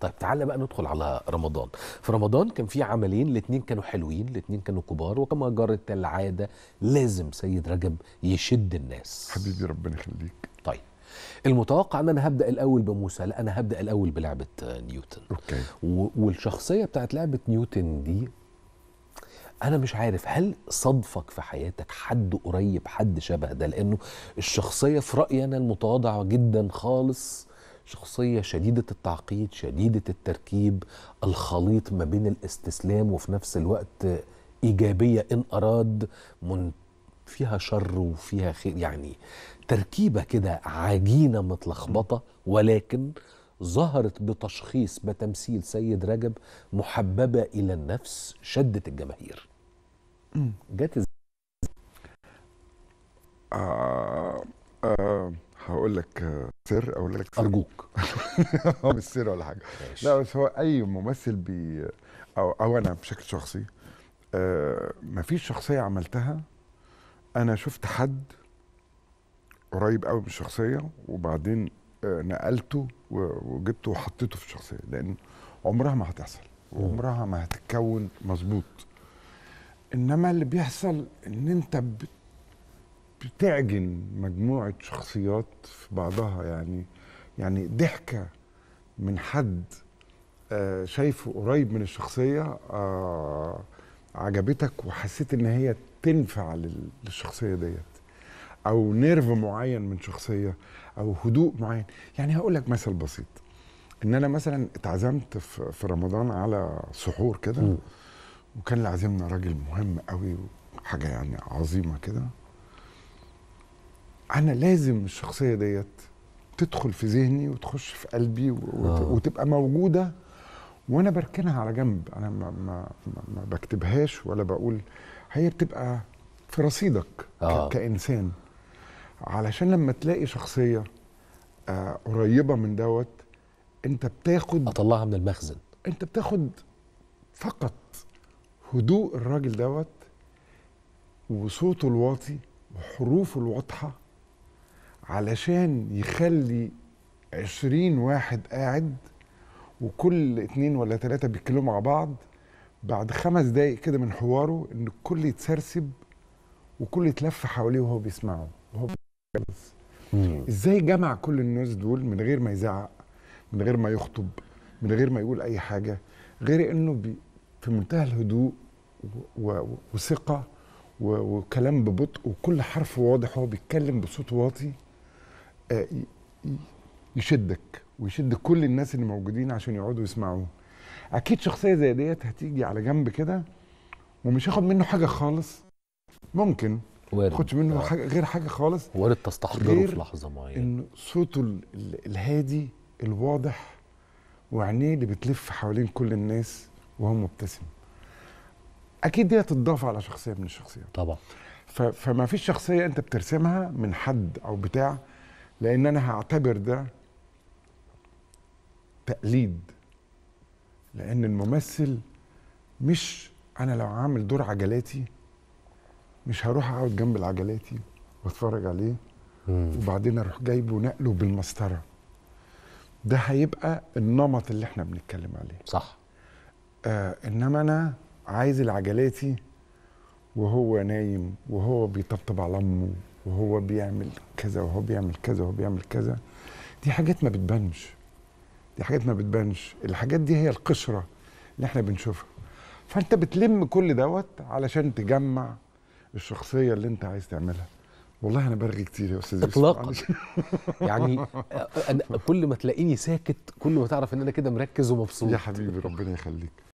طيب تعالى بقى ندخل على رمضان في رمضان كان في عملين الاثنين كانوا حلوين الاثنين كانوا كبار وكما جرت العاده لازم سيد رجب يشد الناس حبيبي ربنا يخليك طيب المتوقع ان انا هبدا الاول بموسى لا انا هبدا الاول بلعبه نيوتن أوكي. والشخصيه بتاعت لعبه نيوتن دي انا مش عارف هل صدفك في حياتك حد قريب حد شبه ده لانه الشخصيه في رايي انا المتواضع جدا خالص شخصية شديدة التعقيد شديدة التركيب الخليط ما بين الاستسلام وفي نفس الوقت إيجابية إن أراد من فيها شر وفيها خير يعني تركيبة كده عجينة متلخبطة ولكن ظهرت بتشخيص بتمثيل سيد رجب محببة إلى النفس شدت الجماهير جات آه آه هقول لك سر اقول لك سر. ارجوك مش سر ولا حاجه لا بس هو اي ممثل بي او او انا بشكل شخصي آه، ما فيش شخصيه عملتها انا شفت حد قريب قوي من الشخصيه وبعدين آه، نقلته وجبته وحطيته في الشخصيه لان عمرها ما هتحصل وعمرها ما هتتكون مظبوط انما اللي بيحصل ان انت بت بتعجن مجموعه شخصيات في بعضها يعني يعني ضحكه من حد آه، شايفه قريب من الشخصيه آه، عجبتك وحسيت ان هي تنفع للشخصيه ديت او نيرف معين من شخصيه او هدوء معين يعني هقول لك مثل بسيط ان انا مثلا اتعزمت في رمضان على سحور كده وكان اللي عازمنا راجل مهم قوي حاجة يعني عظيمه كده انا لازم الشخصيه ديت تدخل في ذهني وتخش في قلبي آه. وتبقى موجوده وانا بركنها على جنب انا ما, ما, ما بكتبهاش ولا بقول هي بتبقى في رصيدك آه. كانسان علشان لما تلاقي شخصيه آه قريبه من دوت انت بتاخد اطلعها من المخزن انت بتاخد فقط هدوء الراجل دوت وصوته الواطي وحروفه الواضحه علشان يخلي عشرين واحد قاعد وكل اتنين ولا تلاتة بيتكلموا مع بعض بعد خمس دقايق كده من حواره ان الكل يتسرسب وكل يتلف حواليه وهو بيسمعه وهو بيسمعه. ازاي جمع كل الناس دول من غير ما يزعق من غير ما يخطب من غير ما يقول اي حاجه غير انه بي في منتهى الهدوء وثقه وكلام ببطء وكل حرف واضح وهو بيتكلم بصوت واطي آه، يشدك ويشد كل الناس اللي موجودين عشان يقعدوا يسمعوه اكيد شخصيه زي ديت هتيجي على جنب كده ومش هاخد منه حاجه خالص ممكن وارد خدش منه آه. حاجه غير حاجه خالص وارد تستحضره في لحظه معينه ان صوته الهادي الواضح وعينيه اللي بتلف حوالين كل الناس وهو مبتسم اكيد دي هتضاف على شخصيه من الشخصيات طبعا فما فيش شخصيه انت بترسمها من حد او بتاع لان انا هعتبر ده تقليد لان الممثل مش انا لو عامل دور عجلاتي مش هروح اقعد جنب العجلاتي واتفرج عليه وبعدين اروح جايبه نقله بالمسطره ده هيبقى النمط اللي احنا بنتكلم عليه صح آه انما انا عايز العجلاتي وهو نايم وهو بيطبطب على امه وهو بيعمل كذا وهو بيعمل كذا وهو بيعمل كذا دي حاجات ما بتبانش دي حاجات ما بتبانش الحاجات دي هي القشرة اللي احنا بنشوفها فانت بتلم كل دوت علشان تجمع الشخصية اللي انت عايز تعملها والله انا برغي كتير يا استاذ اطلاقا يعني أنا كل ما تلاقيني ساكت كل ما تعرف ان انا كده مركز ومبسوط يا حبيبي ربنا يخليك